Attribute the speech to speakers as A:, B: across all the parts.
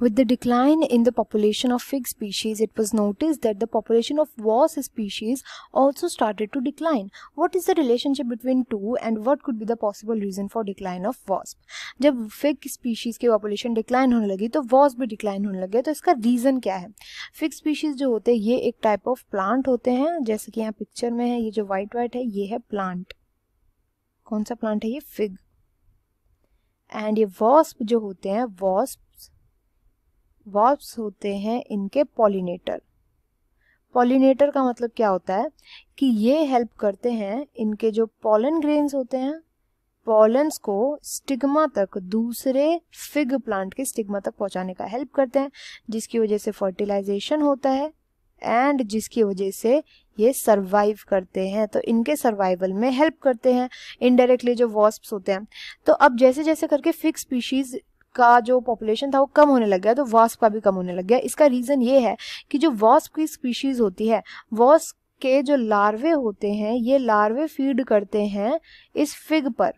A: With the decline in the population of fig species, it was noticed that the population of wasp species also started to decline. What is the relationship between two and what could be the possible reason for decline of wasp? जब fig species की population decline होने लगी तो wasp भी decline होने लगे तो इसका रीज़न क्या है फिग स्पीशीज जो होते हैं ये एक टाइप ऑफ प्लांट होते हैं जैसे कि यहाँ पिक्चर में है ये जो वाइट वाइट है ये है प्लांट कौन सा प्लांट है ये fig. And ये wasp जो होते हैं wasps. वॉब्स होते हैं इनके पॉलिनेटर पॉलिनेटर का मतलब क्या होता है कि ये हेल्प करते हैं इनके जो पॉलन ग्रेन्स होते हैं पॉलन्स को स्टिग्मा तक दूसरे फिग प्लांट के स्टिग्मा तक पहुंचाने का हेल्प करते हैं जिसकी वजह से फर्टिलाइजेशन होता है एंड जिसकी वजह से ये सरवाइव करते हैं तो इनके सर्वाइवल में हेल्प करते हैं इनडायरेक्टली जो वॉस्प होते हैं तो अब जैसे जैसे करके फिक्स स्पीशीज का जो पॉपुलेशन था वो कम होने लग गया तो वास्प का भी कम होने लग गया इसका रीज़न ये है कि जो वास्प की स्पीशीज़ होती है वास्प के जो लार्वे होते हैं ये लार्वे फीड करते हैं इस फिग पर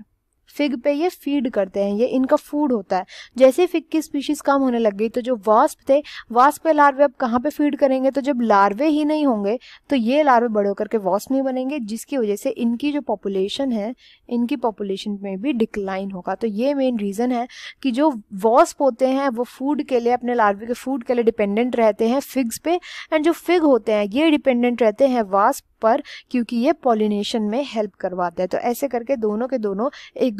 A: फिग पे ये फीड करते हैं ये इनका फूड होता है जैसे फिग की स्पीशीज़ कम होने लग गई तो जो वास्प थे वास्प के लार्वे अब कहाँ पे फीड करेंगे तो जब लार्वे ही नहीं होंगे तो ये लार्वे बड़े होकर के वास्प नहीं बनेंगे जिसकी वजह से इनकी जो पॉपुलेशन है इनकी पॉपुलेशन में भी डिक्लाइन होगा तो ये मेन रीज़न है कि जो वॉस्प होते हैं वो फूड के लिए अपने लार्वे के फूड के लिए डिपेंडेंट रहते हैं फिग्स पे एंड जो फिग होते हैं ये डिपेंडेंट रहते हैं वास्प पर क्योंकि ये पॉलिनेशन में हेल्प करवाते हैं तो ऐसे करके दोनों के दोनों एक